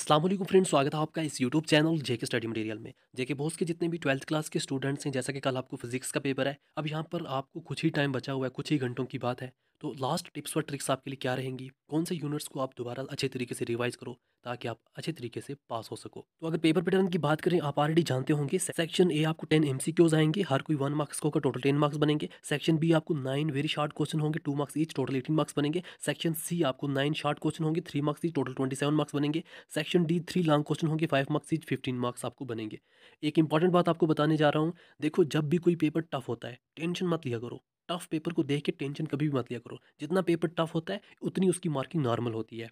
Aslam friends स्वागत है आपका इस YouTube channel JK study material में जेके बोस के जितने भी ट्वेल्थ क्लास के स्टूडेंट्स हैं जैसा कि कल आपको फिजिक्स का पेपर है अब यहाँ पर आपको कुछ ही टाइम बचा हुआ है कुछ ही घंटों की बात है तो लास्ट टिप्स और ट्रिक्स आपके लिए क्या रहेंगी कौन से यूनिट्स को आप दोबारा अच्छे तरीके से रिवाइज करो ताकि आप अच्छे तरीके से पास हो सको तो अगर पेपर पैटर्न की बात करें आप ऑलरेडी जानते होंगे सेक्शन ए आपको टेन एमसीक्यूज आएंगे हर कोई वन मार्क्स को का टोटल टेन मार्क्स बनेंगे सेक्शन बी आपको नाइन वेरी शार्ट क्वेश्चन होंगे two marks each total eighteen marks बनेंगे सेक्शन सी आपको नाइन शार्ट क्वेश्चन होंगे three marks each total twenty seven marks बनेंगे section D three long question होंगे five marks each fifteen marks आपको बनेंगे एक important बात आपको बताने जा रहा हूँ देखो जब भी कोई पेपर टफ होता है टेंशन मत लिया करो टफ पेपर को देख के टेंशन कभी भी मत लिया करो जितना पेपर टफ होता है उतनी उसकी मार्किंग नॉर्मल होती है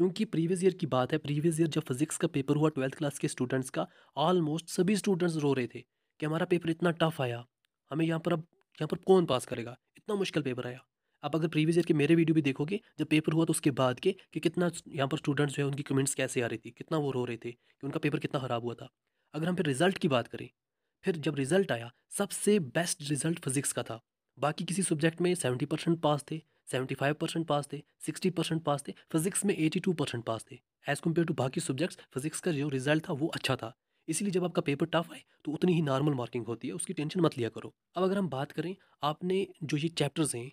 क्योंकि प्रीवियस ईयर की बात है प्रीवियस ईयर जब फिजिक्स का पेपर हुआ ट्वेल्थ क्लास के स्टूडेंट्स का ऑलमोस्ट सभी स्टूडेंट्स रो रहे थे कि हमारा पेपर इतना टफ आया हमें यहाँ पर अब यहाँ पर कौन पास करेगा इतना मुश्किल पेपर आया आप अगर प्रीवियस ईयर के मेरे वीडियो भी देखोगे जब पेपर हुआ तो उसके बाद के कि कितना यहाँ पर स्टूडेंट्स जो है उनकी कमेंट्स कैसे आ रही थी कितना वो रो रहे थे कि उनका पेपर कितना ख़राब हुआ था अगर हम फिर रिज़ल्ट की बात करें फिर जब रिज़ल्ट आया सबसे बेस्ट रिज़ल्ट फिजिक्स का था बाकी किसी सब्जेक्ट में सेवेंटी परसेंट पास थे सेवेंटी फाइव परसेंट पास थे सिक्सटी परसेंट पास थे फिजिक्स में एटी टू परसेंट पास थे एज़ कम्पेयर टू बाकी सब्जेक्ट्स फिजिक्स का जो रिजल्ट था वो अच्छा था इसलिए जब आपका पेपर टफ आए तो उतनी ही नॉर्मल मार्किंग होती है उसकी टेंशन मत लिया करो अब अगर हम बात करें आपने जो ये चैप्टर्स हैं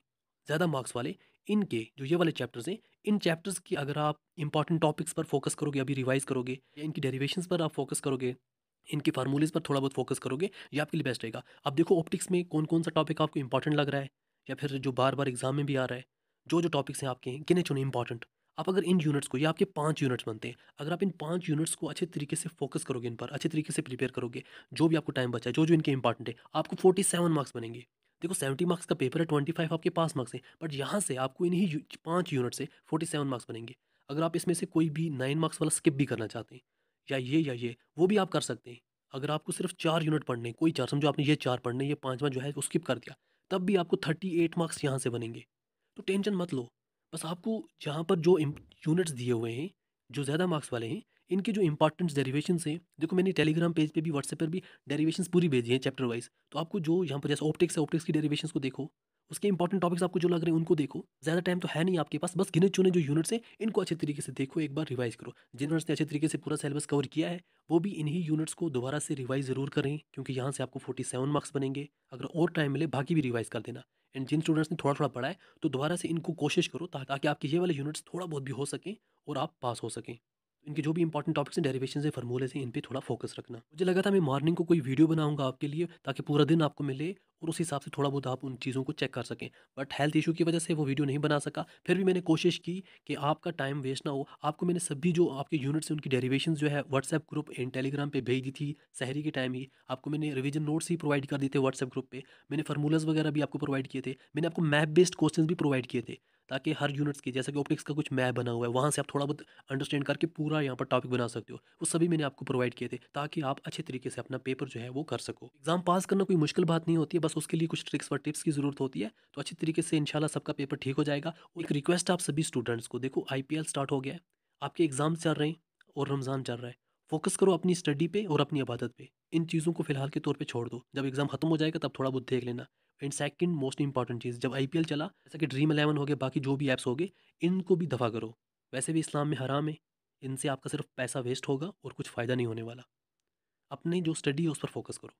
ज़्यादा मार्क्स वाले इनके जो ये वाले चैप्टर्स हैं इन चैप्टर्स की अगर आप इंपॉर्टेंट टॉपिक्स पर फोकस करोगे अभी रिवाइज करोगे या इनकी डेरिवेशन पर आप फोकस करोगे इनके फार्मूलेज पर थोड़ा बहुत फोकस करोगे ये आपके लिए बेस्ट रहेगा अब देखो ऑप्टिक्स में कौन कौन सा टॉपिक आपको इंपॉर्टेंट लग रहा है या फिर जो बार बार एग्जाम में भी आ रहा है जो जो टॉपिक्स हैं आपके गिने चुने इंपॉर्टेंट आप अगर इन यूनिट्स को ये आपके पांच यूनिट्स बनते हैं अगर आप इन पांच यूनिट्स को अच्छे तरीके से फोकस करोगे इन पर अच्छे तरीके से प्रिपेयर करोगे जो भी आपको टाइम बचा है जो जो इनके इंपॉर्टेंट है आपको फोर्टी सेवन मार्क्स बनेंगे देखो सेवेंटी मार्क्स का पेपर है ट्वेंटी फाइव आपके पास मार्क्स हैं बट यहाँ से आपको इन्हीं पाँच यूनिट से फोर्टी सेवन मार्क्स बनेंगे अगर आप इसमें से कोई भी नाइन मार्क्स वाला स्किप भी करना चाहते हैं या ये या ये वो भी आप कर सकते हैं अगर आपको सिर्फ चार यूनिट पढ़ने कोई चार समझो आपने ये चार पढ़ने ये पाँचवा जो है वो स्किप कर दिया तब भी आपको थर्टी एट मार्क्स यहाँ से बनेंगे तो टेंशन मत लो बस आपको जहाँ पर जो यूनिट्स दिए हुए हैं जो ज़्यादा मार्क्स वाले हैं इनके जो इंपॉर्टेंट डेरीवेशन हैं देखो मैंने टेलीग्राम पेज पे भी व्हाट्सएप पर भी डेरीवेशन पूरी भेजी हैं चैप्टर वाइज तो आपको जो यहाँ पर जैसे ऑप्टिक्स है ऑप्टिक्स की डेरीवेशन को देखो उसके इंपॉर्टेंट टॉपिक्स आपको जो लग रहे हैं उनको देखो ज़्यादा टाइम तो है नहीं आपके पास बस गिने चुने जो यूनिट्स हैं इनको अच्छे तरीके से देखो एक बार रिवाइज करो जिन यूनिट्स ने अच्छे तरीके से पूरा सिलेबस कवर किया है वो भी इन्हीं यूनिट्स को दोबारा से रिवाइज जरूर करें क्योंकि यहाँ से आपको फोर्टी सेवन मार्क्स बनेंगे अगर और टाइम मिले बाकी भी रिवाइज कर देना एंड जिन स्टूडेंट्स ने थोड़ा थोड़ा पढ़ा है तो दोबारा से इनको कोशिश करो ताकि आपके ये वाले यूनिट्स थोड़ा बहुत भी हो सकें और आप पास हो सकें इनके जो भी इंपॉर्टेंट टॉपिक्स हैं डेरिवेशन से फॉर्मूले से इन पर थोड़ा फोकस रखना मुझे लगा था मैं मॉर्निंग को कोई वीडियो बनाऊंगा आपके लिए ताकि पूरा दिन आपको मिले और उस हिसाब से थोड़ा बहुत आप उन चीज़ों को चेक कर सकें बट हेल्थ इशू की वजह से वो वीडियो नहीं बना सका फिर भी मैंने कोशिश की कि आपका टाइम वेस्ट ना हो आपको मैंने सभी जो आपके यूनिट्स उनकी डेरीवेशन जो है व्हाट्सएप ग्रुप एंड टेलीग्राम पर भेज दी थी शहरी के टाइम ही आपको मैंने रिविजन नोट्स ही प्रोवाइड कर दिए थे व्हाट्सएप ग्रुप पर मैंने फार्मूलाज वगैरह भी आपको प्रोवाइड किए थे मैंने आपको मैप बेस्ड क्वेश्चन भी प्रोवाइड किए थे ताकि हर यूनिट्स की जैसे कि ऑप्टिक्स का कुछ मैप बना हुआ है वहाँ से आप थोड़ा बहुत अंडरस्टैंड करके पूरा यहाँ पर टॉपिक बना सकते हो वो सभी मैंने आपको प्रोवाइड किए थे ताकि आप अच्छे तरीके से अपना पेपर जो है वो कर सको एग्जाम पास करना कोई मुश्किल बात नहीं होती है बस उसके लिए कुछ ट्रिक्स और टिप्स की जरूरत होती है तो अच्छे तरीके से इनशाला सबका पेपर ठीक हो जाएगा और एक रिक्वेस्ट आप सभी स्टूडेंट्स को देखो आई स्टार्ट हो गया है आपके एग्जाम चल रहे हैं और रमज़ान चल रहा है फोकस करो अपनी स्टडी पे और अपनी इबादत पे इन चीज़ों को फिलहाल के तौर पे छोड़ दो जब एग्ज़ाम खत्म हो जाएगा तब थोड़ा बहुत देख लेना एंड सेकंड मोस्ट इंपॉर्टेंट चीज़ जब आईपीएल चला जैसा कि ड्रीम इलेवन हो गया बाकी जो भी ऐप्स हो गए इनको भी दफ़ा करो वैसे भी इस्लाम में हराम है इनसे आपका सिर्फ पैसा वेस्ट होगा और कुछ फ़ायदा नहीं होने वाला अपनी जो स्टडी है उस पर फोकस करो